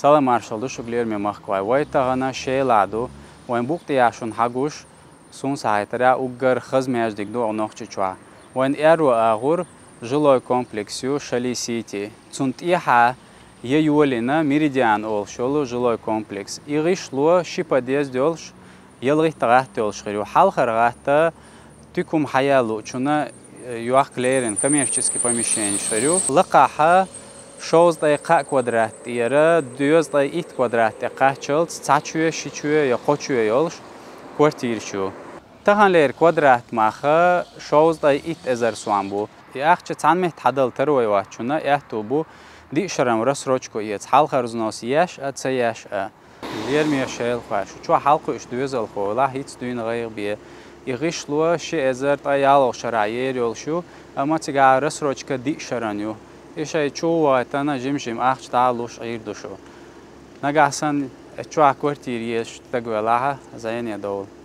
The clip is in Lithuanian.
Sala Marshal do Guilherme Marquai Waitagana Sheilado, o Embuctiashun Hagush, Sun Saitara Ugar Khazmejdik do Onochchichua, o En Eru Agur, жилой комплекс шали сити цунт иха еюлина меридиан олшолу жилой комплекс игишло шипадез дёлш елгих тарахт дёлш хирю хал харахта тикум хаялу чуна юах клерен коммерческий помещение шарю лакаха 16 kvadrat yeri 202 kvadrat qachil sachuya shichuya yo qochuya yo'l kvartir shu tahanler kvadrat maha 16 ezar suam bu yaxshi tanmeh tadal tarvoyva chuna yahtu bu di sharam rasrochko yets halqa ruznos yash atsa yash a yermiya shel xash chu halqa ish duyaz al xola hiç duyin g'ayr bi ig'ishlu shi ezar tayal sharayer yo'l shu amma tiga rasrochka di sharan yo إيش هاي تشوى تانا جمشم أخش تعالوش عير دوشو نجاحسن تشوى كورتيريش تقوى لها زين يا دول